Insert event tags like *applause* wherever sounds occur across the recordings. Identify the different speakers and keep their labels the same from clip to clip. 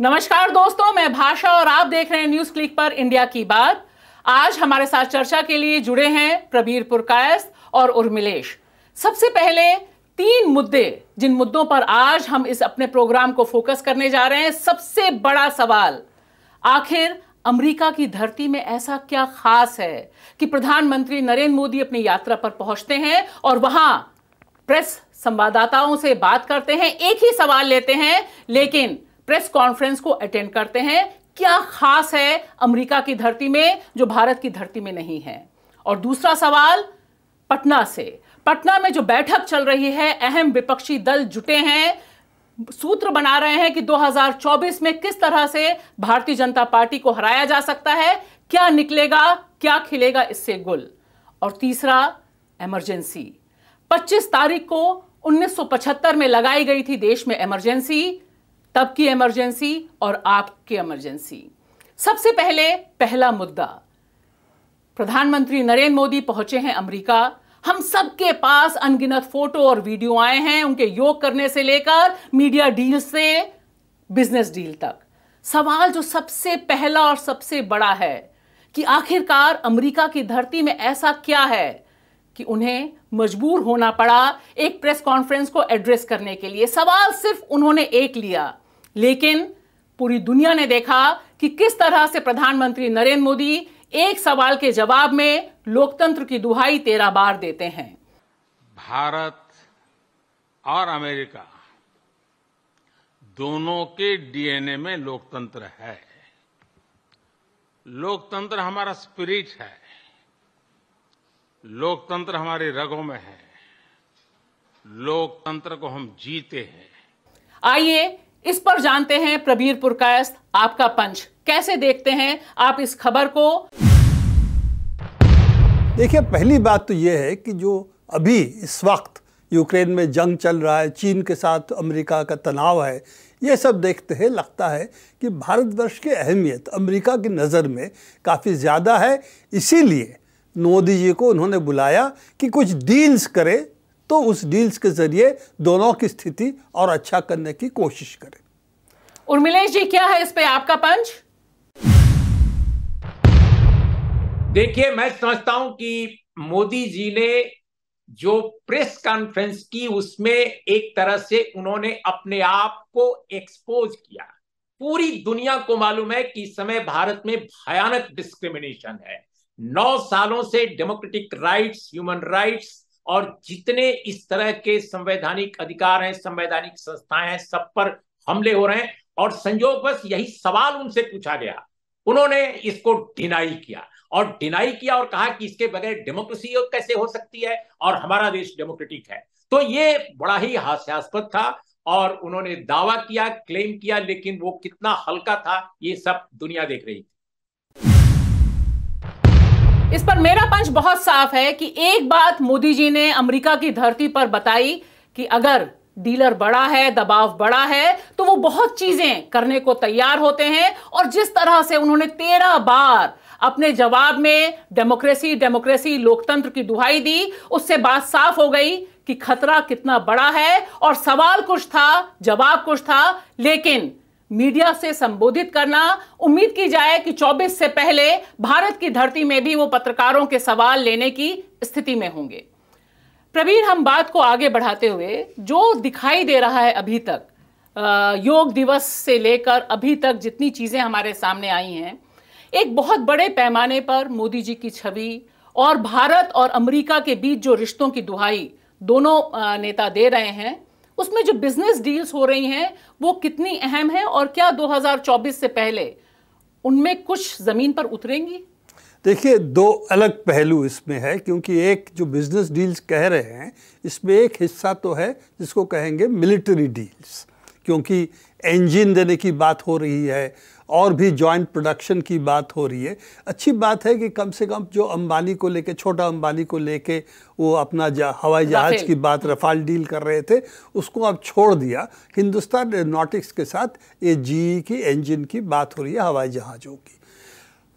Speaker 1: नमस्कार दोस्तों मैं भाषा और आप देख रहे हैं न्यूज क्लिक पर इंडिया की बात आज हमारे साथ चर्चा के लिए जुड़े हैं प्रबीर पुरकायस और उर्मिलेश सबसे पहले तीन मुद्दे जिन मुद्दों पर आज हम इस अपने प्रोग्राम को फोकस करने जा रहे हैं सबसे बड़ा सवाल आखिर अमेरिका की धरती में ऐसा क्या खास है कि प्रधानमंत्री नरेंद्र मोदी अपनी यात्रा पर पहुंचते हैं और वहां प्रेस संवाददाताओं से बात करते हैं एक ही सवाल लेते हैं लेकिन प्रेस कॉन्फ्रेंस को अटेंड करते हैं क्या खास है अमेरिका की धरती में जो भारत की धरती में नहीं है और दूसरा सवाल पटना से पटना में जो बैठक चल रही है अहम विपक्षी दल जुटे हैं सूत्र बना रहे हैं कि 2024 में किस तरह से भारतीय जनता पार्टी को हराया जा सकता है क्या निकलेगा क्या खिलेगा इससे गुल और तीसरा इमरजेंसी 25 तारीख को 1975 में लगाई गई थी देश में इमरजेंसी तब की इमरजेंसी और आपकी इमरजेंसी सबसे पहले पहला मुद्दा प्रधानमंत्री नरेंद्र मोदी पहुंचे हैं अमेरिका हम सबके पास अनगिनत फोटो और वीडियो आए हैं उनके योग करने से लेकर मीडिया डील से बिजनेस डील तक सवाल जो सबसे पहला और सबसे बड़ा है कि आखिरकार अमेरिका की धरती में ऐसा क्या है कि उन्हें मजबूर होना पड़ा एक प्रेस कॉन्फ्रेंस को एड्रेस करने के लिए सवाल सिर्फ उन्होंने एक लिया लेकिन पूरी दुनिया ने देखा कि किस तरह से प्रधानमंत्री नरेंद्र मोदी एक सवाल के जवाब में लोकतंत्र की दुहाई तेरह बार देते हैं
Speaker 2: भारत और अमेरिका दोनों के डीएनए में लोकतंत्र है लोकतंत्र हमारा स्पिरिट है लोकतंत्र हमारी रगों में है लोकतंत्र को हम जीते हैं
Speaker 1: आइए इस पर जानते हैं प्रबीर पुरकायस्त आपका पंच कैसे देखते हैं आप इस खबर को
Speaker 3: देखिए पहली बात तो यह है कि जो अभी इस वक्त यूक्रेन में जंग चल रहा है चीन के साथ अमेरिका का तनाव है ये सब देखते हैं लगता है कि भारतवर्ष की अहमियत अमेरिका की नज़र में काफ़ी ज़्यादा है इसीलिए मोदी जी को उन्होंने बुलाया कि कुछ डील्स करे तो उस डील्स के जरिए दोनों की स्थिति और अच्छा करने की कोशिश करें
Speaker 1: उर्मिलेश जी क्या है इस पे आपका पंच
Speaker 3: देखिए
Speaker 2: मैं समझता हूं कि मोदी जी ने जो प्रेस कॉन्फ्रेंस की उसमें एक तरह से उन्होंने अपने आप को एक्सपोज किया पूरी दुनिया को मालूम है कि इस समय भारत में भयानक डिस्क्रिमिनेशन है नौ सालों से डेमोक्रेटिक राइट्स ह्यूमन राइट्स और जितने इस तरह के संवैधानिक अधिकार हैं संवैधानिक संस्थाएं हैं सब पर हमले हो रहे हैं और संयोग बस यही सवाल उनसे पूछा गया उन्होंने इसको डिनाई किया और डिनाई किया और कहा कि इसके बगैर डेमोक्रेसी कैसे हो सकती है और हमारा देश डेमोक्रेटिक है तो ये बड़ा ही हास्यास्पद था और उन्होंने दावा किया क्लेम किया लेकिन वो कितना हल्का था ये सब दुनिया देख रही थी
Speaker 1: इस पर मेरा पंच बहुत साफ है कि एक बात मोदी जी ने अमेरिका की धरती पर बताई कि अगर डीलर बड़ा है दबाव बड़ा है तो वो बहुत चीजें करने को तैयार होते हैं और जिस तरह से उन्होंने तेरह बार अपने जवाब में डेमोक्रेसी डेमोक्रेसी लोकतंत्र की दुहाई दी उससे बात साफ हो गई कि खतरा कितना बड़ा है और सवाल कुछ था जवाब कुछ था लेकिन मीडिया से संबोधित करना उम्मीद की जाए कि 24 से पहले भारत की धरती में भी वो पत्रकारों के सवाल लेने की स्थिति में होंगे प्रवीण हम बात को आगे बढ़ाते हुए जो दिखाई दे रहा है अभी तक योग दिवस से लेकर अभी तक जितनी चीज़ें हमारे सामने आई हैं एक बहुत बड़े पैमाने पर मोदी जी की छवि और भारत और अमेरिका के बीच जो रिश्तों की दुहाई दोनों नेता दे रहे हैं उसमें जो बिजनेस डील्स हो रही हैं वो कितनी अहम है और क्या 2024 से पहले उनमें कुछ ज़मीन पर उतरेंगी
Speaker 3: देखिए दो अलग पहलू इसमें है क्योंकि एक जो बिजनेस डील्स कह रहे हैं इसमें एक हिस्सा तो है जिसको कहेंगे मिलिट्री डील्स क्योंकि इंजन देने की बात हो रही है और भी जॉइंट प्रोडक्शन की बात हो रही है अच्छी बात है कि कम से कम जो अंबानी को लेके छोटा अंबानी को लेके वो अपना जा, हवाई जहाज की बात रफाल डील कर रहे थे उसको अब छोड़ दिया हिंदुस्तान एरोनॉटिक्स के साथ ये जी e की इंजन की बात हो रही है हवाई जहाज़ों की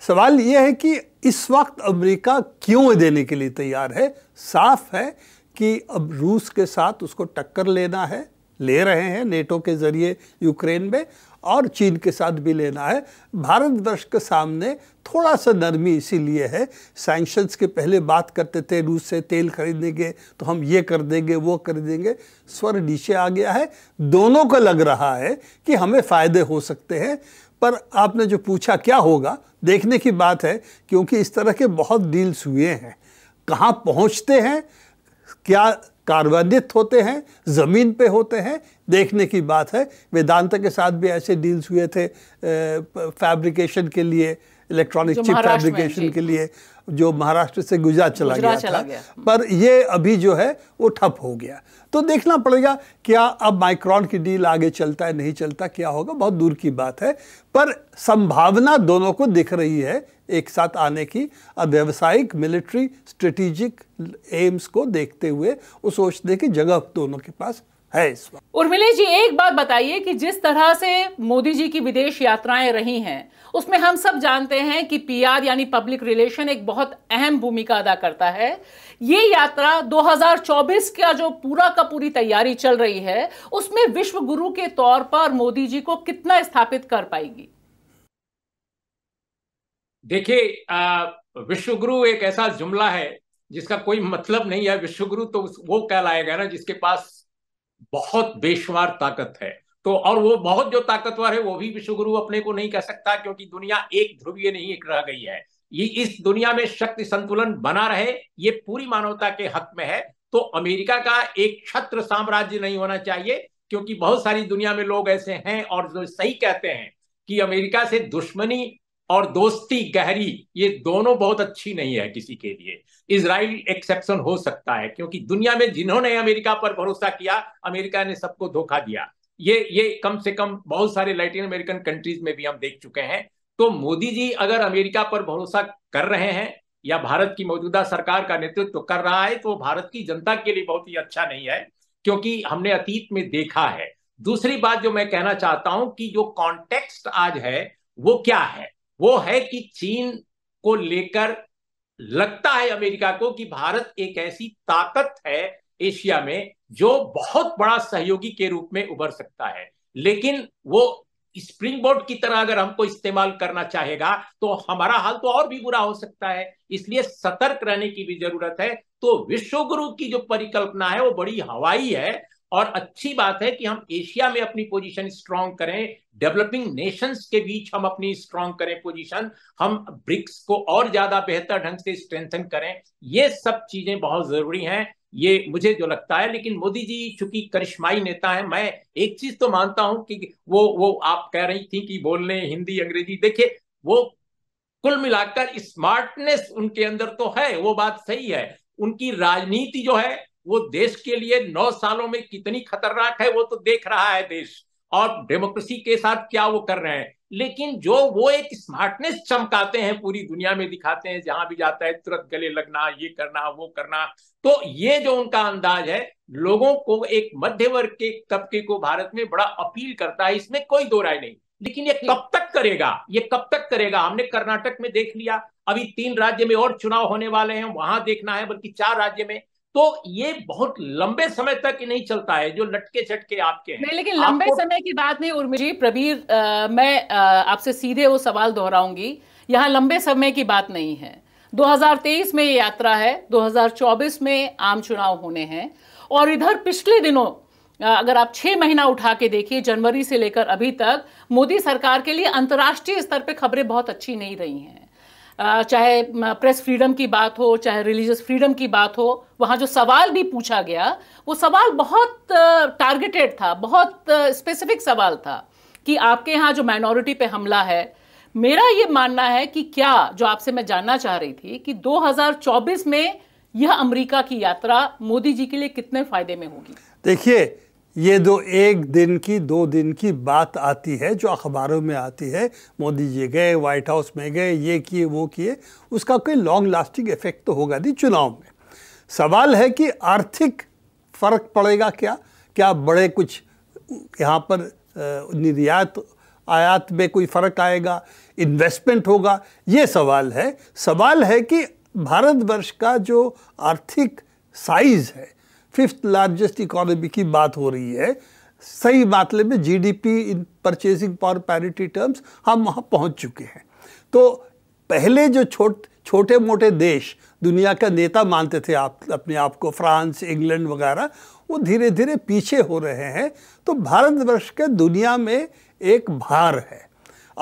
Speaker 3: सवाल ये है कि इस वक्त अमेरिका क्यों देने के लिए तैयार है साफ है कि अब रूस के साथ उसको टक्कर लेना है ले रहे हैं नेटो के ज़रिए यूक्रेन में और चीन के साथ भी लेना है भारतवर्ष के सामने थोड़ा सा नरमी इसीलिए है सैंक्शंस के पहले बात करते थे रूस से तेल खरीदेंगे तो हम ये कर देंगे वो कर देंगे स्वर नीचे आ गया है दोनों को लग रहा है कि हमें फ़ायदे हो सकते हैं पर आपने जो पूछा क्या होगा देखने की बात है क्योंकि इस तरह के बहुत डील्स हुए हैं कहाँ पहुँचते हैं क्या कार्यान्वित होते हैं ज़मीन पे होते हैं देखने की बात है वेदांत के साथ भी ऐसे डील्स हुए थे फैब्रिकेशन के लिए इलेक्ट्रॉनिक चिप फैब्रिकेशन के लिए जो महाराष्ट्र से गुजरात चला गया चला था गया। पर ये अभी जो है वो ठप हो गया तो देखना पड़ेगा क्या अब माइक्रॉन की डील आगे चलता है नहीं चलता क्या होगा बहुत दूर की बात है पर संभावना दोनों को दिख रही है एक साथ आने की अब व्यावसायिक मिलिट्री स्ट्रेटेजिक एम्स को देखते हुए वो सोचते कि जगह दोनों के पास है इस वक्त
Speaker 1: उर्मिले जी एक बात बताइए कि जिस तरह से मोदी जी की विदेश यात्राएं रही हैं उसमें हम सब जानते हैं कि पीआर यानी पब्लिक रिलेशन एक बहुत अहम भूमिका अदा करता है ये यात्रा 2024 का जो पूरा का पूरी तैयारी चल रही है उसमें विश्व गुरु के तौर पर मोदी जी को कितना स्थापित कर पाएगी
Speaker 2: देखिए विश्वगुरु एक ऐसा जुमला है जिसका कोई मतलब नहीं है विश्वगुरु तो वो कहलाएगा ना जिसके पास बहुत बेशुमार ताकत है तो और वो बहुत जो ताकतवर है वो भी विश्वगुरु अपने को नहीं कह सकता क्योंकि दुनिया एक ध्रुवीय नहीं एक रह गई है ये इस दुनिया में शक्ति संतुलन बना रहे ये पूरी मानवता के हक में है तो अमेरिका का एक छत्र साम्राज्य नहीं होना चाहिए क्योंकि बहुत सारी दुनिया में लोग ऐसे हैं और जो सही कहते हैं कि अमेरिका से दुश्मनी और दोस्ती गहरी ये दोनों बहुत अच्छी नहीं है किसी के लिए इसराइल एक्सेप्शन हो सकता है क्योंकि दुनिया में जिन्होंने अमेरिका पर भरोसा किया अमेरिका ने सबको धोखा दिया ये ये कम से कम बहुत सारे लैटिन अमेरिकन कंट्रीज में भी हम देख चुके हैं तो मोदी जी अगर अमेरिका पर भरोसा कर रहे हैं या भारत की मौजूदा सरकार का नेतृत्व कर रहा है तो भारत की जनता के लिए बहुत ही अच्छा नहीं है क्योंकि हमने अतीत में देखा है दूसरी बात जो मैं कहना चाहता हूं कि जो कॉन्टेक्स्ट आज है वो क्या है वो है कि चीन को लेकर लगता है अमेरिका को कि भारत एक ऐसी ताकत है एशिया में जो बहुत बड़ा सहयोगी के रूप में उभर सकता है लेकिन वो स्प्रिंग बोर्ड की तरह अगर हमको इस्तेमाल करना चाहेगा तो हमारा हाल तो और भी बुरा हो सकता है इसलिए सतर्क रहने की भी जरूरत है तो विश्वगुरु की जो परिकल्पना है वो बड़ी हवाई है और अच्छी बात है कि हम एशिया में अपनी पोजीशन स्ट्रांग करें डेवलपिंग नेशंस के बीच हम अपनी स्ट्रांग करें पोजीशन हम ब्रिक्स को और ज्यादा बेहतर ढंग से स्ट्रेंथन करें ये सब चीजें बहुत जरूरी हैं ये मुझे जो लगता है लेकिन मोदी जी चूंकि करिश्माई नेता है मैं एक चीज तो मानता हूं कि वो वो आप कह रही थी कि बोलने हिंदी अंग्रेजी देखिए वो कुल मिलाकर स्मार्टनेस उनके अंदर तो है वो बात सही है उनकी राजनीति जो है वो देश के लिए नौ सालों में कितनी खतरनाक है वो तो देख रहा है देश और डेमोक्रेसी के साथ क्या वो कर रहे हैं लेकिन जो वो एक स्मार्टनेस चमकाते हैं पूरी दुनिया में दिखाते हैं जहां भी जाता है तुरंत गले लगना ये करना वो करना तो ये जो उनका अंदाज है लोगों को एक मध्य वर्ग के तबके को भारत में बड़ा अपील करता है इसमें कोई दो राय नहीं लेकिन ये कब तक करेगा ये कब तक करेगा हमने कर्नाटक में देख लिया अभी तीन राज्य में और चुनाव होने वाले हैं वहां देखना है बल्कि चार राज्य में तो ये बहुत लंबे समय तक नहीं चलता है जो लटके चटके आपके हैं लेकिन लंबे
Speaker 1: समय की बात नहीं उर्मी जी प्रबीर मैं आपसे सीधे वो सवाल दोहराऊंगी यहाँ लंबे समय की बात नहीं है 2023 में ये यात्रा है 2024 में आम चुनाव होने हैं और इधर पिछले दिनों अगर आप छह महीना उठा के देखिए जनवरी से लेकर अभी तक मोदी सरकार के लिए अंतर्राष्ट्रीय स्तर पर खबरें बहुत अच्छी नहीं रही हैं चाहे प्रेस फ्रीडम की बात हो चाहे रिलीजियस फ्रीडम की बात हो वहाँ जो सवाल भी पूछा गया वो सवाल बहुत टारगेटेड था बहुत स्पेसिफिक सवाल था कि आपके यहाँ जो माइनॉरिटी पे हमला है मेरा ये मानना है कि क्या जो आपसे मैं जानना चाह रही थी कि 2024 में यह अमेरिका की यात्रा मोदी जी के लिए कितने फायदे में होगी
Speaker 3: देखिए ये दो एक दिन की दो दिन की बात आती है जो अखबारों में आती है मोदी जी गए वाइट हाउस में गए ये किए वो किए उसका कोई लॉन्ग लास्टिंग इफेक्ट तो होगा नहीं चुनाव में सवाल है कि आर्थिक फ़र्क पड़ेगा क्या क्या बड़े कुछ यहाँ पर निर्यात आयात में कोई फ़र्क आएगा इन्वेस्टमेंट होगा ये सवाल है सवाल है कि भारतवर्ष का जो आर्थिक साइज़ है फिफ्थ लार्जेस्ट इकोनॉमी की बात हो रही है सही मातले में GDP in purchasing power parity terms हम वहाँ पहुँच चुके हैं तो पहले जो छोट छोटे मोटे देश दुनिया का नेता मानते थे आप अपने आप को फ्रांस इंग्लैंड वगैरह वो धीरे धीरे पीछे हो रहे हैं तो भारतवर्ष के दुनिया में एक भार है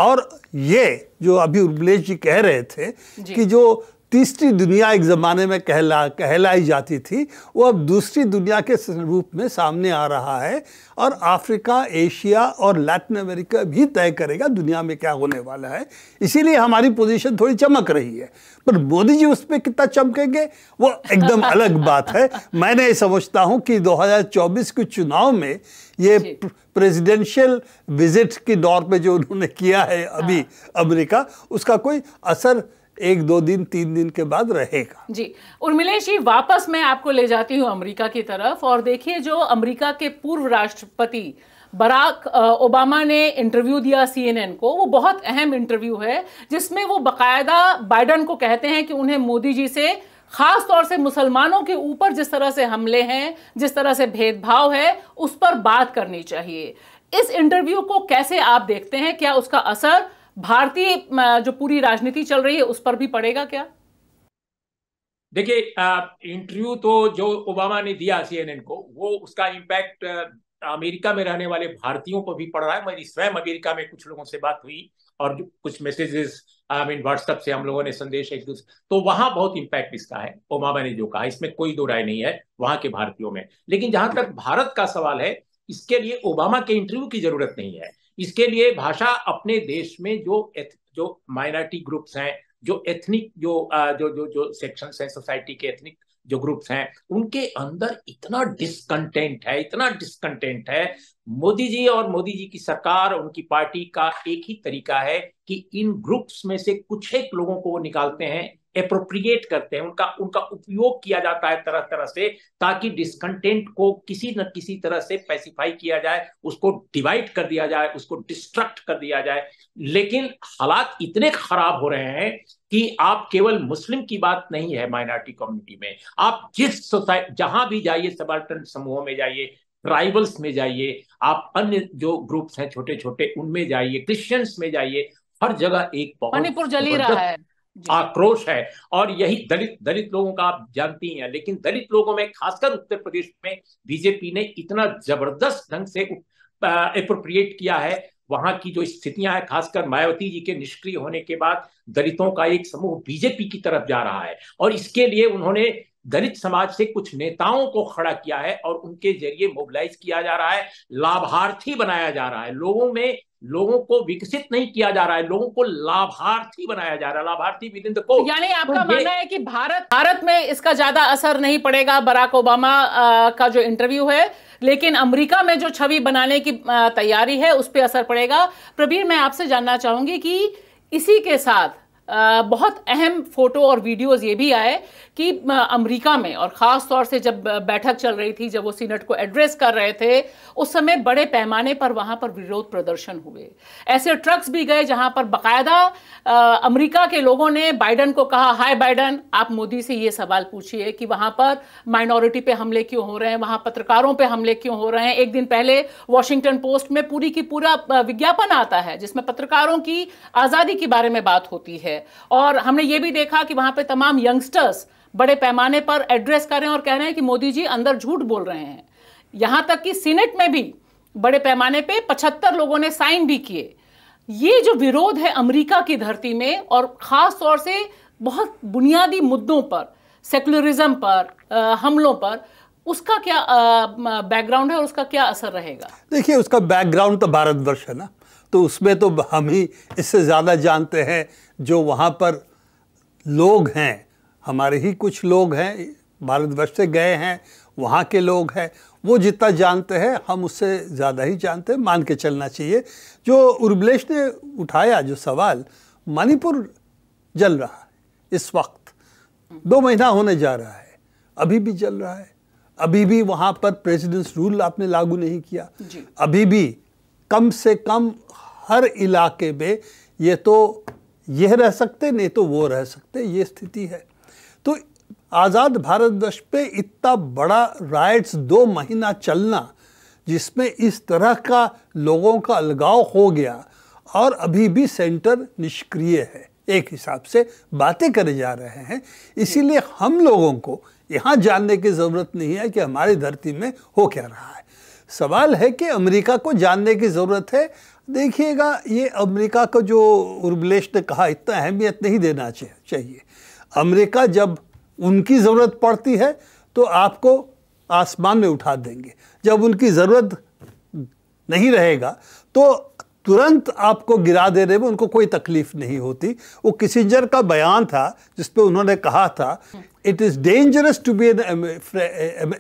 Speaker 3: और ये जो अभी उर्मलेश जी कह रहे थे कि जो तीसरी दुनिया एक ज़माने में कहला कहलाई जाती थी वो अब दूसरी दुनिया के रूप में सामने आ रहा है और अफ्रीका एशिया और लैटिन अमेरिका भी तय करेगा दुनिया में क्या होने वाला है इसीलिए हमारी पोजीशन थोड़ी चमक रही है पर मोदी जी उस पर कितना चमकेंगे वो एकदम अलग बात है *laughs* मैंने समझता हूँ कि 2024 के चुनाव में ये प्रेसिडेंशियल विजिट के दौर पे जो उन्होंने किया है अभी हाँ। अमेरिका उसका कोई असर एक दो दिन तीन दिन के बाद रहेगा
Speaker 1: जी उर्मिलेश जी वापस मैं आपको ले जाती हूँ अमेरिका की तरफ और देखिए जो अमेरिका के पूर्व राष्ट्रपति बराक ओबामा ने इंटरव्यू दिया सीएनएन को वो बहुत अहम इंटरव्यू है जिसमें वो बकायदा बाइडन को कहते हैं कि उन्हें मोदी जी से खास तौर से मुसलमानों के ऊपर जिस तरह से हमले हैं जिस तरह से भेदभाव है उस पर बात करनी चाहिए इस इंटरव्यू को कैसे आप देखते हैं क्या उसका असर भारतीय जो पूरी राजनीति चल रही है उस पर भी पड़ेगा क्या
Speaker 2: देखिए इंटरव्यू तो जो ओबामा ने दिया सीएनएन को वो उसका इम्पैक्ट अमेरिका में रहने वाले भारतीयों को भी पड़ रहा है मेरी स्वयं अमेरिका में कुछ लोगों से बात हुई और कुछ मैसेजेस आई मीन व्हाट्सएप से हम लोगों ने संदेश एक दूसरे तो वहां बहुत इम्पैक्ट इसका है ओबामा ने जो कहा इसमें कोई दो राय नहीं है वहां के भारतीयों में लेकिन जहां तक भारत का सवाल है इसके लिए ओबामा के इंटरव्यू की जरूरत नहीं है इसके लिए भाषा अपने देश में जो एथ, जो माइनॉरिटी ग्रुप्स हैं जो एथनिक जो जो जो जो सेक्शन हैं सोसाइटी के एथनिक जो ग्रुप्स हैं उनके अंदर इतना डिसकंटेंट है इतना डिसकंटेंट है मोदी जी और मोदी जी की सरकार उनकी पार्टी का एक ही तरीका है कि इन ग्रुप्स में से कुछ एक लोगों को वो निकालते हैं अप्रोप्रिएट करते हैं उनका उनका उपयोग किया जाता है तरह तरह से ताकि डिसकंटेंट को किसी न किसी तरह से पैसिफाई किया जाए उसको डिवाइड कर दिया जाए उसको डिस्ट्रक्ट कर दिया जाए लेकिन हालात इतने खराब हो रहे हैं कि आप केवल मुस्लिम की बात नहीं है माइनॉरिटी कम्युनिटी में आप जिस सोसाइटी जहां भी जाइए सबाल्टन समूहों में जाइए ट्राइबल्स में जाइए आप अन्य जो ग्रुप्स हैं छोटे छोटे उनमें जाइए क्रिश्चियंस में जाइए हर जगह एक मणिपुर जली रहा है आक्रोश है और यही दलित दलित लोगों का आप जानती हैं लेकिन दलित लोगों में खासकर उत्तर प्रदेश में बीजेपी ने इतना जबरदस्त ढंग से अप्रोप्रिएट किया है वहां की जो स्थितियां हैं खासकर मायावती जी के निष्क्रिय होने के बाद दलितों का एक समूह बीजेपी की तरफ जा रहा है और इसके लिए उन्होंने दलित समाज से कुछ नेताओं को खड़ा किया है और उनके जरिए मोबिलाइज किया जा रहा है लाभार्थी बनाया जा रहा है लोगों में लोगों को विकसित नहीं किया जा रहा है लोगों को लाभार्थी बनाया जा रहा है लाभार्थी विद को यानी आपका तो मानना है कि
Speaker 1: भारत भारत में इसका ज्यादा असर नहीं पड़ेगा बराक ओबामा का जो इंटरव्यू है लेकिन अमेरिका में जो छवि बनाने की तैयारी है उस पर असर पड़ेगा प्रवीण मैं आपसे जानना चाहूंगी कि इसी के साथ बहुत अहम फ़ोटो और वीडियोस ये भी आए कि अमेरिका में और ख़ास तौर से जब बैठक चल रही थी जब वो सीनेट को एड्रेस कर रहे थे उस समय बड़े पैमाने पर वहाँ पर विरोध प्रदर्शन हुए ऐसे ट्रक्स भी गए जहाँ पर बाकायदा अमेरिका के लोगों ने बाइडन को कहा हाय बाइडन आप मोदी से ये सवाल पूछिए कि वहाँ पर माइनॉरिटी पे हमले क्यों हो रहे हैं वहाँ पत्रकारों पर हमले क्यों हो रहे हैं एक दिन पहले वॉशिंगटन पोस्ट में पूरी की पूरा विज्ञापन आता है जिसमें पत्रकारों की आज़ादी के बारे में बात होती है और हमने ये भी देखा कि वहां पे तमाम यंगस्टर्स बड़े पैमाने पर एड्रेस कर रहे हैं और कह रहे हैं कि मोदी जी अंदर झूठ बोल रहे हैं यहां तक कि सीनेट में भी बड़े पैमाने पे पचहत्तर लोगों ने साइन भी किए ये जो विरोध है अमेरिका की धरती में और ख़ास तौर से बहुत बुनियादी मुद्दों पर सेकुलरिज्म पर आ, हमलों पर उसका क्या बैकग्राउंड है और उसका क्या असर रहेगा
Speaker 3: देखिए उसका बैकग्राउंड तो भारतवर्ष है ना तो उसमें तो हम ही इससे ज़्यादा जानते हैं जो वहाँ पर लोग हैं हमारे ही कुछ लोग हैं भारतवर्ष से गए हैं वहाँ के लोग हैं वो जितना जानते हैं हम उससे ज़्यादा ही जानते हैं मान के चलना चाहिए जो उर्बलेश ने उठाया जो सवाल मणिपुर जल रहा है इस वक्त दो महीना होने जा रहा है अभी भी जल रहा है अभी भी वहाँ पर प्रेसिडेंस रूल आपने लागू नहीं किया अभी भी कम से कम हर इलाके में ये तो यह रह सकते नहीं तो वो रह सकते ये स्थिति है तो आज़ाद भारतवर्ष पे इतना बड़ा राइट्स दो महीना चलना जिसमें इस तरह का लोगों का अलगाव हो गया और अभी भी सेंटर निष्क्रिय है एक हिसाब से बातें करे जा रहे हैं इसीलिए हम लोगों को यहाँ जानने की ज़रूरत नहीं है कि हमारी धरती में हो क्या रहा है सवाल है कि अमेरिका को जानने की ज़रूरत है देखिएगा ये अमेरिका को जो उर्बलेश ने कहा इतना अहमियत नहीं देना चाहिए अमेरिका जब उनकी ज़रूरत पड़ती है तो आपको आसमान में उठा देंगे जब उनकी ज़रूरत नहीं रहेगा तो तुरंत आपको गिरा देने में उनको कोई तकलीफ नहीं होती वो किसिंजर का बयान था जिस पे उन्होंने कहा था it is dangerous to be an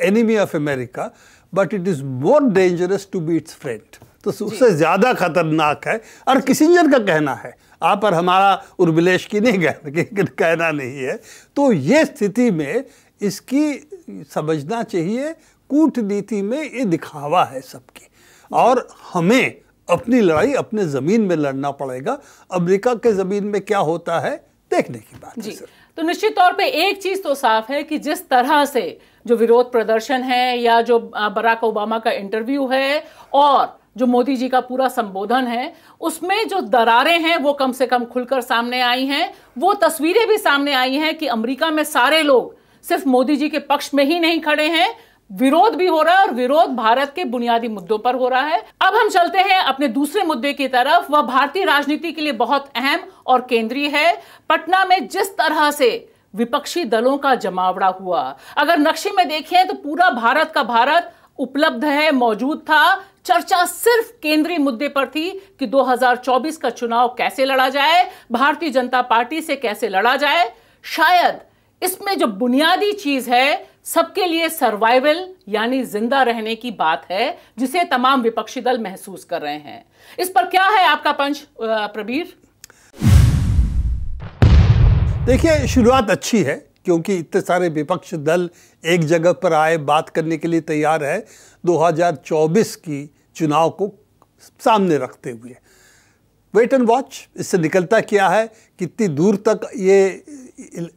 Speaker 3: enemy of America but it is more dangerous to be its friend तो उससे ज़्यादा खतरनाक है और किसिंजर का कहना है आप और हमारा उर्विलेश की नहीं कह कहना नहीं है तो ये स्थिति में इसकी समझना चाहिए कूटनीति में ये दिखावा है सबकी और हमें अपनी लड़ाई अपने ज़मीन में लड़ना पड़ेगा अमेरिका के ज़मीन में क्या होता है देखने
Speaker 1: की बात जी तो निश्चित तौर पे एक चीज़ तो साफ है कि जिस तरह से जो विरोध प्रदर्शन है या जो बराक ओबामा का इंटरव्यू है और जो मोदी जी का पूरा संबोधन है उसमें जो दरारें हैं वो कम से कम खुलकर सामने आई हैं वो तस्वीरें भी सामने आई हैं कि अमेरिका में सारे लोग सिर्फ मोदी जी के पक्ष में ही नहीं खड़े हैं विरोध भी हो रहा है और विरोध भारत के बुनियादी मुद्दों पर हो रहा है अब हम चलते हैं अपने दूसरे मुद्दे की तरफ वह भारतीय राजनीति के लिए बहुत अहम और केंद्रीय है पटना में जिस तरह से विपक्षी दलों का जमावड़ा हुआ अगर नक्शे में देखें तो पूरा भारत का भारत उपलब्ध है मौजूद था चर्चा सिर्फ केंद्रीय मुद्दे पर थी कि 2024 का चुनाव कैसे लड़ा जाए भारतीय जनता पार्टी से कैसे लड़ा जाए शायद इसमें जो बुनियादी चीज है सबके लिए सर्वाइवल यानी जिंदा रहने की बात है जिसे तमाम विपक्षी दल महसूस कर रहे हैं इस पर क्या है आपका पंच प्रबीर
Speaker 3: देखिए शुरुआत अच्छी है क्योंकि इतने सारे विपक्ष दल एक जगह पर आए बात करने के लिए तैयार है 2024 की चुनाव को सामने रखते हुए वेट एंड वॉच इससे निकलता क्या है कितनी दूर तक ये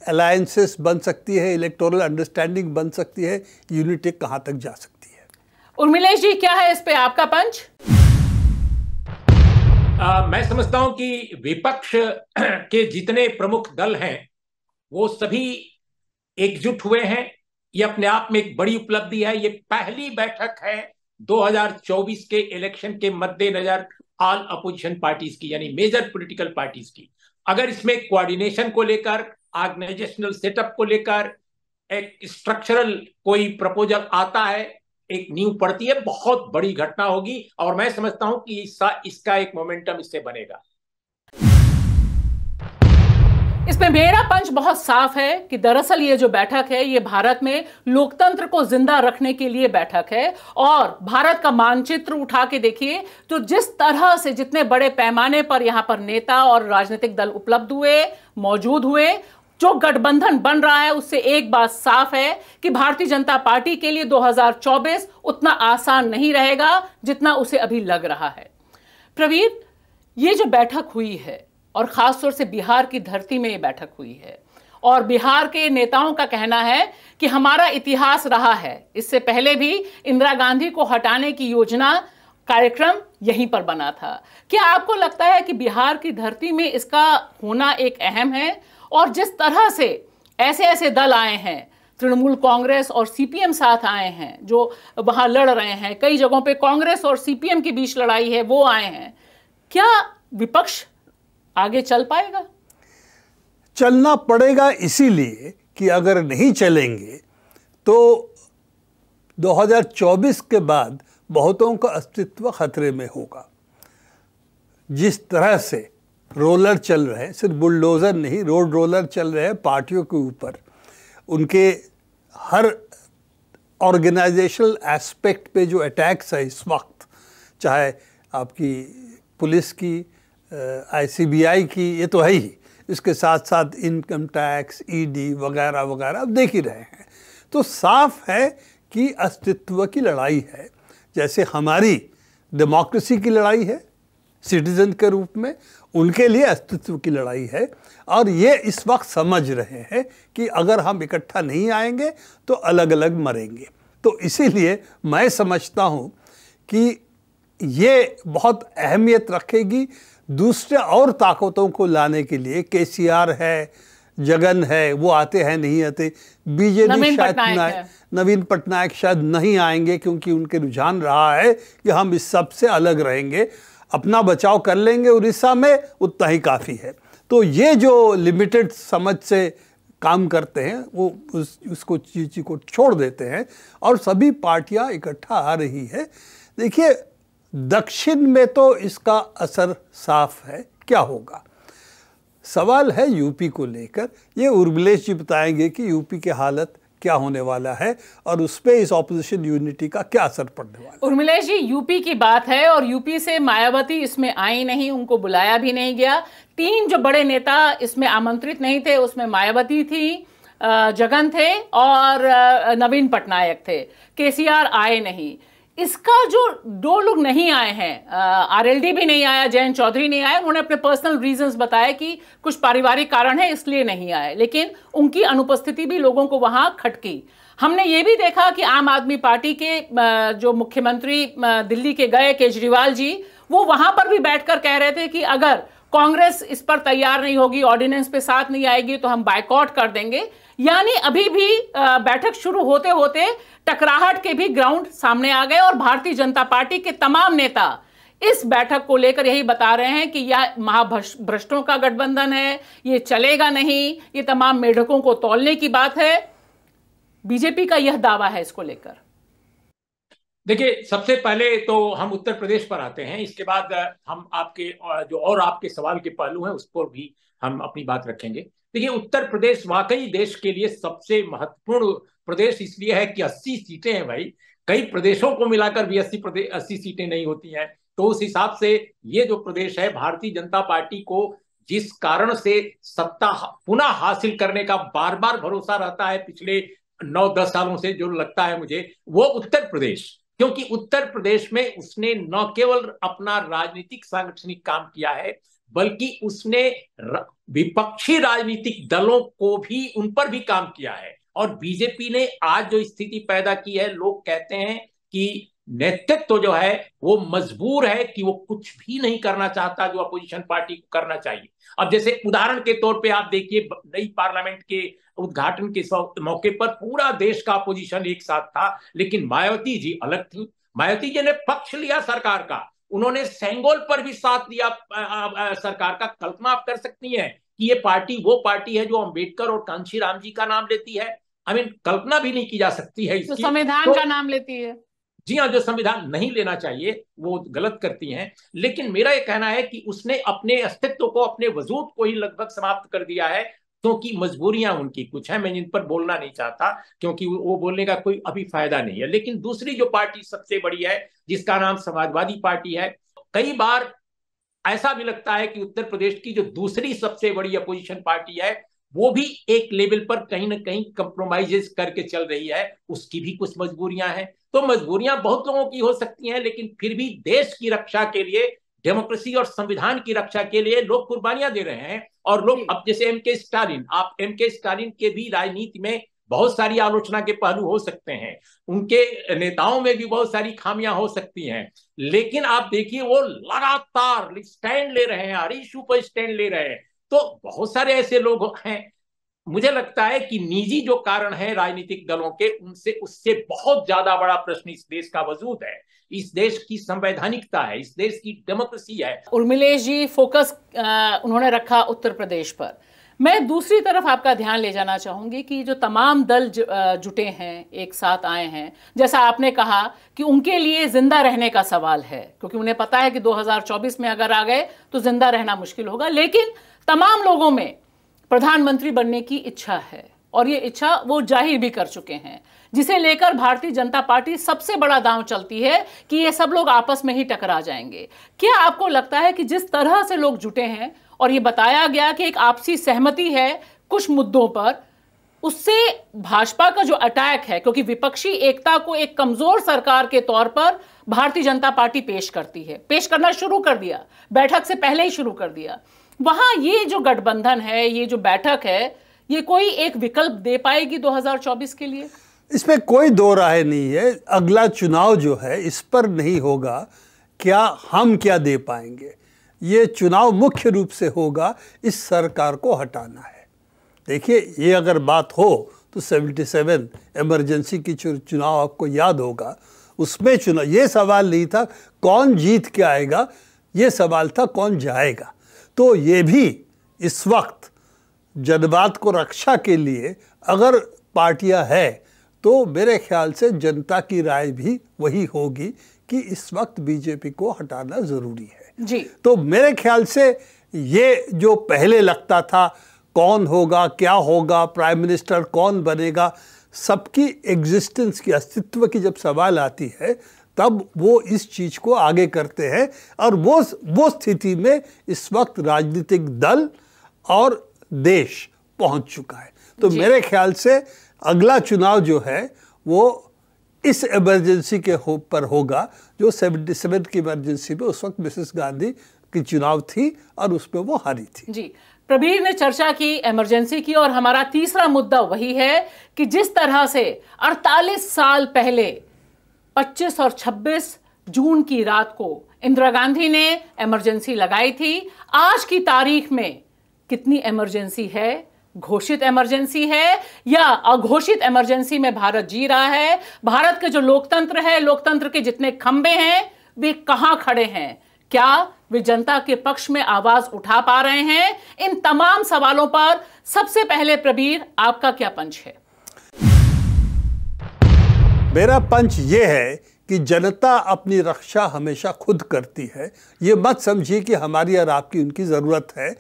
Speaker 3: अलायंसेस बन सकती है इलेक्टोरल अंडरस्टैंडिंग बन सकती है यूनिटी कहाँ तक जा सकती है
Speaker 1: उर्मिलेश जी क्या है इस पे आपका पंच
Speaker 3: आ, मैं समझता हूं
Speaker 2: कि विपक्ष के जितने प्रमुख दल हैं वो सभी एकजुट हुए हैं ये अपने आप में एक बड़ी उपलब्धि है ये पहली बैठक है 2024 के इलेक्शन के मद्देनजर ऑल अपोजिशन पार्टीज की यानी मेजर पॉलिटिकल पार्टीज की अगर इसमें कोऑर्डिनेशन को लेकर ऑर्गेनाइजेशनल सेटअप को लेकर एक स्ट्रक्चरल कोई प्रपोजल आता है एक न्यू पड़ती है बहुत बड़ी घटना होगी और मैं समझता हूं कि इसका एक मोमेंटम इससे बनेगा
Speaker 1: इसमें मेरा पंच बहुत साफ है कि दरअसल ये जो बैठक है ये भारत में लोकतंत्र को जिंदा रखने के लिए बैठक है और भारत का मानचित्र उठा के देखिए तो जिस तरह से जितने बड़े पैमाने पर यहां पर नेता और राजनीतिक दल उपलब्ध हुए मौजूद हुए जो गठबंधन बन रहा है उससे एक बात साफ है कि भारतीय जनता पार्टी के लिए 2024 उतना आसान नहीं रहेगा जितना उसे अभी लग रहा है प्रवीण ये जो बैठक हुई है और खास तौर से बिहार की धरती में ये बैठक हुई है और बिहार के नेताओं का कहना है कि हमारा इतिहास रहा है इससे पहले भी इंदिरा गांधी को हटाने की योजना कार्यक्रम यहीं पर बना था क्या आपको लगता है कि बिहार की धरती में इसका होना एक अहम है और जिस तरह से ऐसे ऐसे दल आए हैं तृणमूल कांग्रेस और सीपीएम साथ आए हैं जो वहां लड़ रहे हैं कई जगहों पे कांग्रेस और सीपीएम के बीच लड़ाई है वो आए हैं क्या विपक्ष आगे चल पाएगा
Speaker 3: चलना पड़ेगा इसीलिए कि अगर नहीं चलेंगे तो 2024 के बाद बहुतों का अस्तित्व खतरे में होगा जिस तरह से रोलर चल रहे हैं सिर्फ बुलडोज़र नहीं रोड रोलर चल रहे हैं पार्टियों के ऊपर उनके हर ऑर्गेनाइजेशनल एस्पेक्ट पे जो अटैक्स है इस वक्त चाहे आपकी पुलिस की आईसीबीआई की ये तो है ही इसके साथ साथ इनकम टैक्स ईडी वगैरह वगैरह अब देख ही रहे हैं तो साफ है कि अस्तित्व की लड़ाई है जैसे हमारी डेमोक्रेसी की लड़ाई है सिटीजन के रूप में उनके लिए अस्तित्व की लड़ाई है और ये इस वक्त समझ रहे हैं कि अगर हम इकट्ठा नहीं आएंगे तो अलग अलग मरेंगे तो इसीलिए मैं समझता हूँ कि ये बहुत अहमियत रखेगी दूसरे और ताकतों को लाने के लिए के है जगन है वो आते हैं नहीं आते बीजेपी शायद नवीन पटनायक शायद नहीं आएंगे क्योंकि उनके रुझान रहा है कि हम इस सब से अलग रहेंगे अपना बचाव कर लेंगे उड़ीसा में उतना ही काफ़ी है तो ये जो लिमिटेड समझ से काम करते हैं वो उस उसको चीज़ को छोड़ देते हैं और सभी पार्टियां इकट्ठा आ रही है देखिए दक्षिण में तो इसका असर साफ है क्या होगा सवाल है यूपी को लेकर ये उर्मिलेश जी बताएंगे कि यूपी की हालत क्या होने वाला है और उस पर इस ऑपोजिशन यूनिटी का क्या असर पड़ने वाला है
Speaker 1: उर्मिलेश जी यूपी की बात है और यूपी से मायावती इसमें आई नहीं उनको बुलाया भी नहीं गया तीन जो बड़े नेता इसमें आमंत्रित नहीं थे उसमें मायावती थी जगन थे और नवीन पटनायक थे केसीआर आए नहीं इसका जो दो लोग नहीं आए हैं आरएलडी भी नहीं आया जयंत चौधरी नहीं आया उन्होंने अपने पर्सनल रीजंस बताया कि कुछ पारिवारिक कारण है इसलिए नहीं आए लेकिन उनकी अनुपस्थिति भी लोगों को वहां खटकी हमने ये भी देखा कि आम आदमी पार्टी के जो मुख्यमंत्री दिल्ली के गए केजरीवाल जी वो वहां पर भी बैठकर कह रहे थे कि अगर कांग्रेस इस पर तैयार नहीं होगी ऑर्डिनेंस पे साथ नहीं आएगी तो हम बायकॉट कर देंगे यानी अभी भी बैठक शुरू होते होते टकराहट के भी ग्राउंड सामने आ गए और भारतीय जनता पार्टी के तमाम नेता इस बैठक को लेकर यही बता रहे हैं कि यह महाभ्रष्टों का गठबंधन है ये चलेगा नहीं ये तमाम मेढकों को तोलने की बात है बीजेपी का यह दावा है इसको लेकर
Speaker 2: देखिए सबसे पहले तो हम उत्तर प्रदेश पर आते हैं इसके बाद हम आपके जो और आपके सवाल के पहलू हैं उस पर भी हम अपनी बात रखेंगे देखिए उत्तर प्रदेश वाकई देश के लिए सबसे महत्वपूर्ण प्रदेश इसलिए है कि अस्सी सीटें हैं भाई कई प्रदेशों को मिलाकर भी अस्सी प्रदेश अस्सी सीटें नहीं होती हैं तो उस हिसाब से ये जो प्रदेश है भारतीय जनता पार्टी को जिस कारण से सत्ता पुनः हासिल करने का बार बार भरोसा रहता है पिछले नौ दस सालों से जो लगता है मुझे वो उत्तर प्रदेश क्योंकि उत्तर प्रदेश में उसने न केवल अपना राजनीतिक सांगठनिक काम किया है बल्कि उसने विपक्षी राजनीतिक दलों को भी उन पर भी काम किया है और बीजेपी ने आज जो स्थिति पैदा की है लोग कहते हैं कि नेतृत्व तो जो है वो मजबूर है कि वो कुछ भी नहीं करना चाहता जो अपोजिशन पार्टी को करना चाहिए अब जैसे उदाहरण के तौर पे आप देखिए नई पार्लियामेंट के उद्घाटन के मौके पर पूरा देश का अपोजिशन एक साथ था लेकिन मायावती जी अलग थी मायावती जी ने पक्ष लिया सरकार का उन्होंने सेंगोल पर भी साथ दिया सरकार का कल्पना आप कर सकती हैं कि ये पार्टी वो पार्टी है जो अंबेडकर और कांशी राम जी का नाम लेती है आई मीन कल्पना भी नहीं की जा सकती है इसकी तो संविधान तो, का
Speaker 1: नाम लेती है
Speaker 2: जी हाँ जो संविधान नहीं लेना चाहिए वो गलत करती हैं लेकिन मेरा ये कहना है कि उसने अपने अस्तित्व को अपने वजूद को ही लगभग समाप्त कर दिया है क्योंकि मजबूरियां उनकी कुछ है मैं जिन पर बोलना नहीं चाहता क्योंकि वो बोलने का कोई अभी फायदा नहीं है लेकिन दूसरी जो पार्टी सबसे बड़ी है जिसका नाम समाजवादी पार्टी है कई बार ऐसा भी लगता है कि उत्तर प्रदेश की जो दूसरी सबसे बड़ी अपोजिशन पार्टी है वो भी एक लेवल पर कहीं ना कहीं कंप्रोमाइजेस करके चल रही है उसकी भी कुछ मजबूरियां हैं तो मजबूरियां बहुत लोगों की हो सकती हैं लेकिन फिर भी देश की रक्षा के लिए डेमोक्रेसी और संविधान की रक्षा के लिए लोग कुर्बानियां दे रहे हैं और लोग अब जैसे एम के स्टालिन आप एम के स्टालिन के भी राजनीति में बहुत सारी आलोचना के पहलू हो सकते हैं उनके नेताओं में भी बहुत सारी खामियां हो सकती हैं लेकिन आप देखिए वो लगातार स्टैंड ले रहे हैं हर इशू पर स्टैंड ले रहे हैं तो बहुत सारे ऐसे लोग हैं मुझे लगता है कि निजी जो कारण है राजनीतिक दलों के उनसे उससे बहुत ज्यादा बड़ा प्रश्न इस देश का वजूद है इस देश की संवैधानिकता है इस देश की डेमोक्रेसी है
Speaker 1: उर्मिलेश जी फोकस उन्होंने रखा उत्तर प्रदेश पर मैं दूसरी तरफ आपका ध्यान ले जाना चाहूंगी कि जो तमाम दल जुटे हैं एक साथ आए हैं जैसा आपने कहा कि उनके लिए जिंदा रहने का सवाल है क्योंकि उन्हें पता है कि 2024 में अगर आ गए तो जिंदा रहना मुश्किल होगा लेकिन तमाम लोगों में प्रधानमंत्री बनने की इच्छा है और ये इच्छा वो जाहिर भी कर चुके हैं जिसे लेकर भारतीय जनता पार्टी सबसे बड़ा दांव चलती है कि ये सब लोग आपस में ही टकरा जाएंगे क्या आपको लगता है कि जिस तरह से लोग जुटे हैं और ये बताया गया कि एक आपसी सहमति है कुछ मुद्दों पर उससे भाजपा का जो अटैक है क्योंकि विपक्षी एकता को एक कमजोर सरकार के तौर पर भारतीय जनता पार्टी पेश करती है पेश करना शुरू कर दिया बैठक से पहले ही शुरू कर दिया वहां ये जो गठबंधन है ये जो बैठक है ये कोई एक विकल्प दे पाएगी 2024 के लिए
Speaker 3: इसमें कोई दो राय नहीं है अगला चुनाव जो है इस पर नहीं होगा क्या हम क्या दे पाएंगे ये चुनाव मुख्य रूप से होगा इस सरकार को हटाना है देखिए ये अगर बात हो तो 77 इमरजेंसी की चुनाव आपको याद होगा उसमें चुनाव ये सवाल नहीं था कौन जीत के आएगा ये सवाल था कौन जाएगा तो ये भी इस वक्त जनवाद को रक्षा के लिए अगर पार्टियां हैं तो मेरे ख्याल से जनता की राय भी वही होगी कि इस वक्त बीजेपी को हटाना ज़रूरी है जी तो मेरे ख्याल से ये जो पहले लगता था कौन होगा क्या होगा प्राइम मिनिस्टर कौन बनेगा सबकी एग्जिस्टेंस की अस्तित्व की जब सवाल आती है तब वो इस चीज़ को आगे करते हैं और वो वो स्थिति में इस वक्त राजनीतिक दल और देश पहुंच चुका है तो मेरे ख्याल से अगला चुनाव जो है वो इस इमरजेंसी के हो पर होगा जो सेवेंटी सेवन की इमरजेंसी में उस वक्त मिसेस गांधी की चुनाव थी और उसमें वो हारी थी
Speaker 1: जी प्रबीर ने चर्चा की इमरजेंसी की और हमारा तीसरा मुद्दा वही है कि जिस तरह से 48 साल पहले 25 और 26 जून की रात को इंदिरा गांधी ने इमरजेंसी लगाई थी आज की तारीख में कितनी इमरजेंसी है घोषित इमरजेंसी है या अघोषित इमरजेंसी में भारत जी रहा है भारत के जो लोकतंत्र है लोकतंत्र के जितने खंबे हैं वे कहाँ खड़े हैं क्या वे जनता के पक्ष में आवाज उठा पा रहे हैं इन तमाम सवालों पर सबसे पहले प्रबीर आपका क्या पंच है
Speaker 3: मेरा पंच ये है कि जनता अपनी रक्षा हमेशा खुद करती है ये मत समझिए कि हमारी और आपकी उनकी ज़रूरत है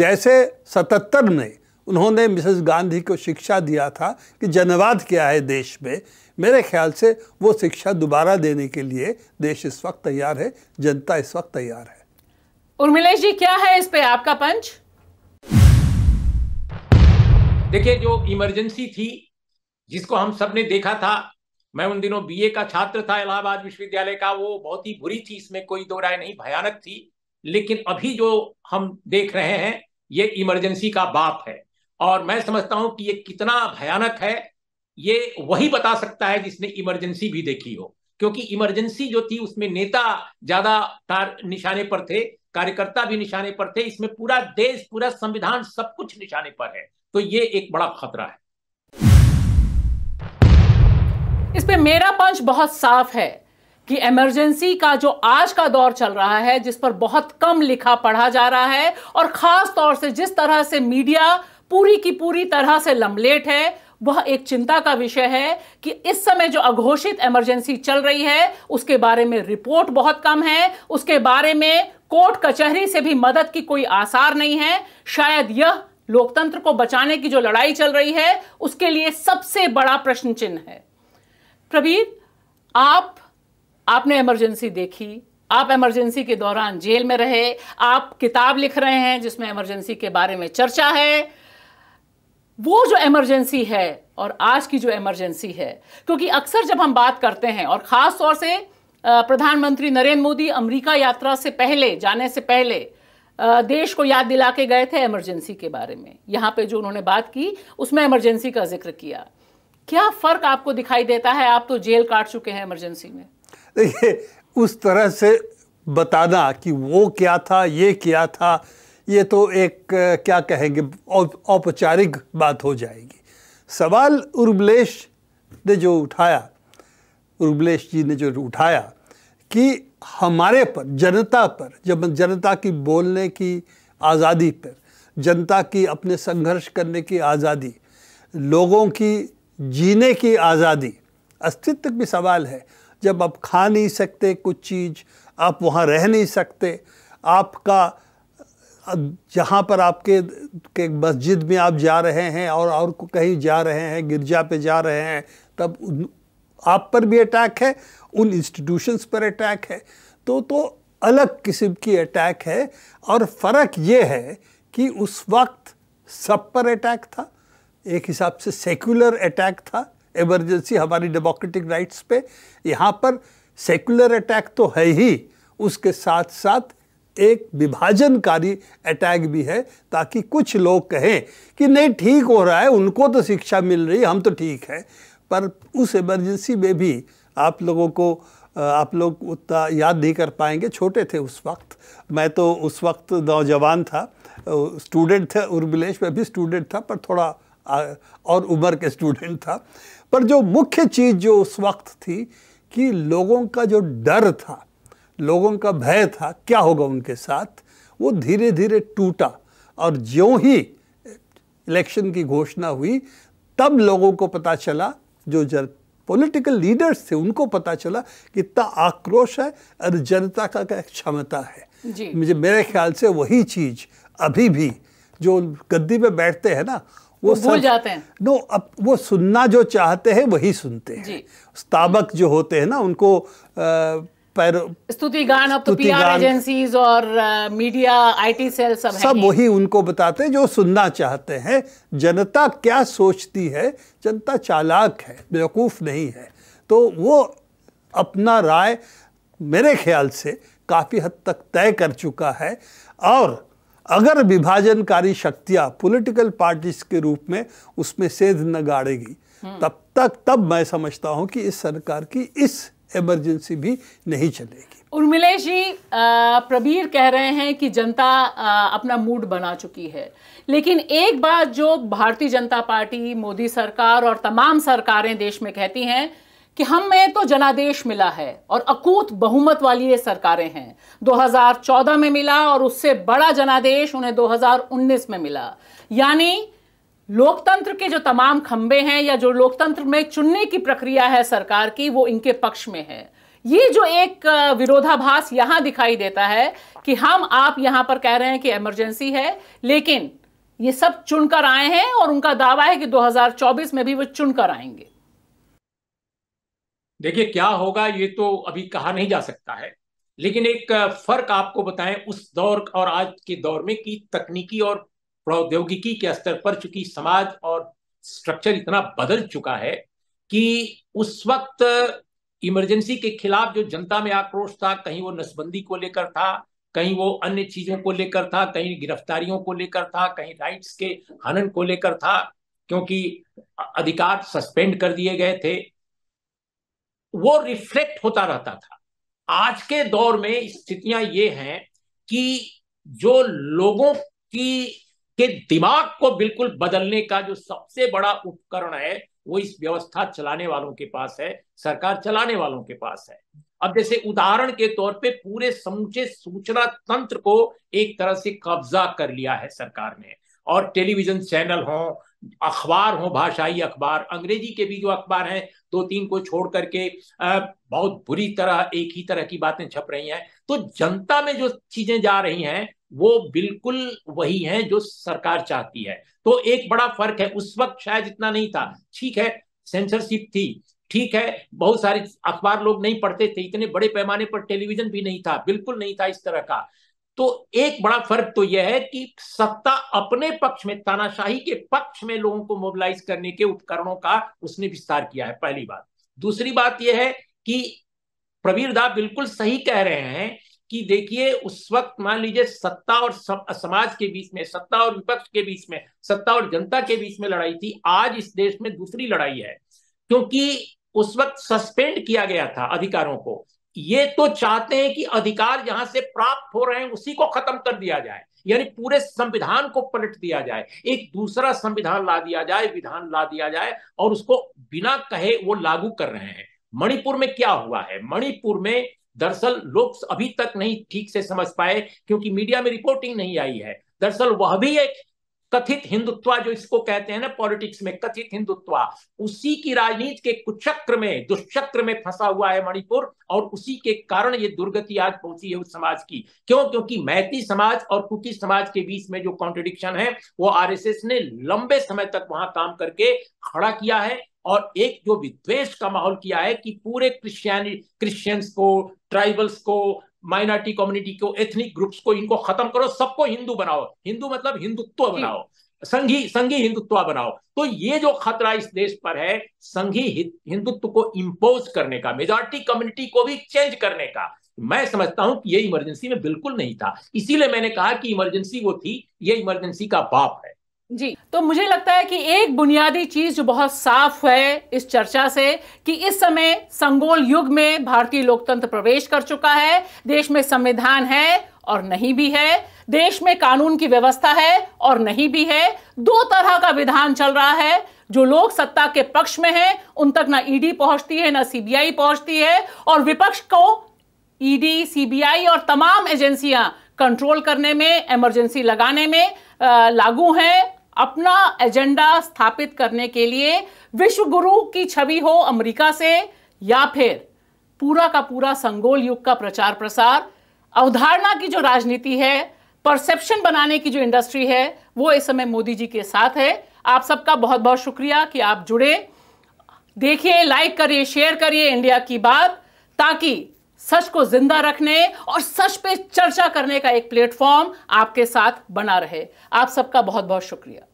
Speaker 3: जैसे सतहत्तर में उन्होंने मिसेस गांधी को शिक्षा दिया था कि जनवाद क्या है देश में मेरे ख्याल से वो शिक्षा दोबारा देने के लिए देश इस वक्त तैयार है जनता इस वक्त तैयार है
Speaker 1: उर्मिलेश जी क्या है इस पे आपका पंच
Speaker 3: देखिए जो इमरजेंसी थी
Speaker 2: जिसको हम सब ने देखा था मैं उन दिनों बीए का छात्र था इलाहाबाद विश्वविद्यालय का वो बहुत ही बुरी थी इसमें कोई दो राय नहीं भयानक थी लेकिन अभी जो हम देख रहे हैं ये इमरजेंसी का बाप है और मैं समझता हूं कि ये कितना भयानक है ये वही बता सकता है जिसने इमरजेंसी भी देखी हो क्योंकि इमरजेंसी जो थी उसमें नेता ज्यादा निशाने पर थे कार्यकर्ता भी निशाने पर थे इसमें पूरा देश पूरा संविधान सब कुछ निशाने पर है तो ये एक बड़ा खतरा है
Speaker 1: इस पर मेरा पंच बहुत साफ है कि इमरजेंसी का जो आज का दौर चल रहा है जिस पर बहुत कम लिखा पढ़ा जा रहा है और ख़ास तौर से जिस तरह से मीडिया पूरी की पूरी तरह से लमलेट है वह एक चिंता का विषय है कि इस समय जो अघोषित इमरजेंसी चल रही है उसके बारे में रिपोर्ट बहुत कम है उसके बारे में कोर्ट कचहरी से भी मदद की कोई आसार नहीं है शायद यह लोकतंत्र को बचाने की जो लड़ाई चल रही है उसके लिए सबसे बड़ा प्रश्न चिन्ह है प्रवीर आप आपने इमरजेंसी देखी आप इमरजेंसी के दौरान जेल में रहे आप किताब लिख रहे हैं जिसमें इमरजेंसी के बारे में चर्चा है वो जो इमरजेंसी है और आज की जो इमरजेंसी है क्योंकि अक्सर जब हम बात करते हैं और ख़ास तौर से प्रधानमंत्री नरेंद्र मोदी अमेरिका यात्रा से पहले जाने से पहले देश को याद दिला के गए थे इमरजेंसी के बारे में यहाँ पे जो उन्होंने बात की उसमें इमरजेंसी का जिक्र किया क्या फर्क आपको दिखाई देता है आप तो जेल काट चुके हैं इमरजेंसी में
Speaker 3: देखिए उस तरह से बताना कि वो क्या था ये क्या था ये तो एक क्या कहेंगे औपचारिक बात हो जाएगी सवाल उर्बलेश ने जो उठाया उर्बलेश जी ने जो उठाया कि हमारे पर जनता पर जब जनता की बोलने की आज़ादी पर जनता की अपने संघर्ष करने की आज़ादी लोगों की जीने की आज़ादी अस्तित्व भी सवाल है जब आप खा नहीं सकते कुछ चीज़ आप वहाँ रह नहीं सकते आपका जहाँ पर आपके के मस्जिद में आप जा रहे हैं और और कहीं जा रहे हैं गिरजा पे जा रहे हैं तब उन, आप पर भी अटैक है उन इंस्टीट्यूशंस पर अटैक है तो तो अलग किस्म की अटैक है और फ़र्क ये है कि उस वक्त सब पर अटैक था एक हिसाब से सेक्युलर अटैक था एमरजेंसी हमारी डेमोक्रेटिक राइट्स पे यहाँ पर सेक्युलर अटैक तो है ही उसके साथ साथ एक विभाजनकारी अटैक भी है ताकि कुछ लोग कहें कि नहीं ठीक हो रहा है उनको तो शिक्षा मिल रही हम तो ठीक है पर उस इमरजेंसी में भी आप लोगों को आप लोग उतना याद नहीं कर पाएंगे छोटे थे उस वक्त मैं तो उस वक्त नौजवान था स्टूडेंट था उर्मिलेश में भी स्टूडेंट था पर थोड़ा और उम्र के स्टूडेंट था पर जो मुख्य चीज़ जो उस वक्त थी कि लोगों का जो डर था लोगों का भय था क्या होगा उनके साथ वो धीरे धीरे टूटा और जो ही इलेक्शन की घोषणा हुई तब लोगों को पता चला जो जन पॉलिटिकल लीडर्स थे उनको पता चला कितना आक्रोश है और जनता का क्या क्षमता है मुझे मेरे ख्याल से वही चीज़ अभी भी जो गद्दी पे बैठते हैं ना वो भूल जाते हैं नो अब वो सुनना जो चाहते हैं वही सुनते हैं स्ताबक जो होते हैं ना उनको पर
Speaker 1: स्तुति गान अब तो पीआर एजेंसीज और मीडिया आईटी सेल सब सब वही
Speaker 3: उनको बताते हैं जो सुनना चाहते हैं जनता क्या सोचती है जनता चालाक है बेवकूफ़ नहीं है तो वो अपना राय मेरे ख्याल से काफ़ी हद तक तय कर चुका है और अगर विभाजनकारी शक्तियां पॉलिटिकल पार्टीज के रूप में उसमें सेध न गाड़ेगी हम्म। तब तक तब मैं समझता हूं कि इस सरकार की इस एमरजेंसी भी नहीं चलेगी
Speaker 1: उर्मिलेश जी प्रबीर कह रहे हैं कि जनता अपना मूड बना चुकी है लेकिन एक बात जो भारतीय जनता पार्टी मोदी सरकार और तमाम सरकारें देश में कहती हैं कि हमें तो जनादेश मिला है और अकूत बहुमत वाली ये सरकारें हैं 2014 में मिला और उससे बड़ा जनादेश उन्हें 2019 में मिला यानी लोकतंत्र के जो तमाम खंबे हैं या जो लोकतंत्र में चुनने की प्रक्रिया है सरकार की वो इनके पक्ष में है ये जो एक विरोधाभास यहां दिखाई देता है कि हम आप यहां पर कह रहे हैं कि इमरजेंसी है लेकिन ये सब चुनकर आए हैं और उनका दावा है कि 2024 में भी वो चुनकर आएंगे
Speaker 2: देखिए क्या होगा ये तो अभी कहा नहीं जा सकता है लेकिन एक फर्क आपको बताएं उस दौर और आज के दौर में कि तकनीकी और प्रौद्योगिकी के स्तर पर चूंकि समाज और स्ट्रक्चर इतना बदल चुका है कि उस वक्त इमरजेंसी के खिलाफ जो जनता में आक्रोश था कहीं वो नसबंदी को लेकर था कहीं वो अन्य चीजों को लेकर था कहीं गिरफ्तारियों को लेकर था कहीं राइट्स के हनन को लेकर था क्योंकि अधिकार सस्पेंड कर दिए गए थे वो रिफ्लेक्ट होता रहता था आज के दौर में स्थितियां ये हैं कि जो लोगों की के दिमाग को बिल्कुल बदलने का जो सबसे बड़ा उपकरण है वो इस व्यवस्था चलाने वालों के पास है सरकार चलाने वालों के पास है अब जैसे उदाहरण के तौर पे पूरे समूचे सूचना तंत्र को एक तरह से कब्जा कर लिया है सरकार ने और टेलीविजन चैनल हो अखबार हो भाषाई अखबार अंग्रेजी के भी जो अखबार हैं दो तीन को छोड़ करके बहुत बुरी तरह एक ही तरह की बातें छप रही हैं तो जनता में जो चीजें जा रही हैं वो बिल्कुल वही हैं जो सरकार चाहती है तो एक बड़ा फर्क है उस वक्त शायद इतना नहीं था ठीक है सेंसरशिप थी ठीक है बहुत सारे अखबार लोग नहीं पढ़ते थे इतने बड़े पैमाने पर टेलीविजन भी नहीं था बिल्कुल नहीं था इस तरह का तो एक बड़ा फर्क तो यह है कि सत्ता अपने पक्ष में तानाशाही के पक्ष में लोगों को मोबिलाइज करने के उपकरणों का उसने विस्तार किया है पहली बात दूसरी बात यह है कि प्रवीर दा बिल्कुल सही कह रहे हैं कि देखिए उस वक्त मान लीजिए सत्ता और समाज के बीच में सत्ता और विपक्ष के बीच में सत्ता और जनता के बीच में लड़ाई थी आज इस देश में दूसरी लड़ाई है क्योंकि उस वक्त सस्पेंड किया गया था अधिकारों को ये तो चाहते हैं कि अधिकार जहां से प्राप्त हो रहे हैं उसी को खत्म कर दिया जाए यानी पूरे संविधान को पलट दिया जाए एक दूसरा संविधान ला दिया जाए विधान ला दिया जाए और उसको बिना कहे वो लागू कर रहे हैं मणिपुर में क्या हुआ है मणिपुर में दरअसल लोग अभी तक नहीं ठीक से समझ पाए क्योंकि मीडिया में रिपोर्टिंग नहीं आई है दरअसल वह भी एक कथित हिंदुत्व जो इसको कहते हैं ना पॉलिटिक्स में कथित हिंदुत्व उसी की राजनीति के कुचक्र में दुष्चक्र में फंसा हुआ है मणिपुर और उसी के कारण ये दुर्गति आज पहुंची है उस समाज की क्यों क्योंकि मैती समाज और कुकी समाज के बीच में जो कॉन्ट्रोडिक्शन है वो आरएसएस ने लंबे समय तक वहां काम करके खड़ा किया है और एक जो विद्वेश का माहौल किया है कि पूरे क्रिश्चियन क्रिश्चियंस को ट्राइबल्स को माइनॉरिटी कम्युनिटी को एथनिक ग्रुप्स को इनको खत्म करो सबको हिंदू बनाओ हिंदू मतलब हिंदुत्व बनाओ संघी संघी हिंदुत्व बनाओ तो ये जो खतरा इस देश पर है संघी हिंदुत्व को इम्पोज करने का मेजोरिटी कम्युनिटी को भी चेंज करने का मैं समझता हूं कि ये इमरजेंसी में बिल्कुल नहीं था इसीलिए मैंने कहा कि इमरजेंसी वो थी ये इमरजेंसी का बाप है
Speaker 1: जी तो मुझे लगता है कि एक बुनियादी चीज जो बहुत साफ है इस चर्चा से कि इस समय संगोल युग में भारतीय लोकतंत्र प्रवेश कर चुका है देश में संविधान है और नहीं भी है देश में कानून की व्यवस्था है और नहीं भी है दो तरह का विधान चल रहा है जो लोग सत्ता के पक्ष में हैं उन तक ना ईडी e पहुंचती है ना सीबीआई पहुंचती है और विपक्ष को ईडी e सीबीआई और तमाम एजेंसियां कंट्रोल करने में इमरजेंसी लगाने में लागू हैं अपना एजेंडा स्थापित करने के लिए विश्व गुरु की छवि हो अमेरिका से या फिर पूरा का पूरा संगोल युग का प्रचार प्रसार अवधारणा की जो राजनीति है परसेप्शन बनाने की जो इंडस्ट्री है वो इस समय मोदी जी के साथ है आप सबका बहुत बहुत शुक्रिया कि आप जुड़े देखिए लाइक करिए शेयर करिए इंडिया की बात ताकि सच को जिंदा रखने और सच पे चर्चा करने का एक प्लेटफॉर्म आपके साथ बना रहे
Speaker 2: आप सबका बहुत बहुत शुक्रिया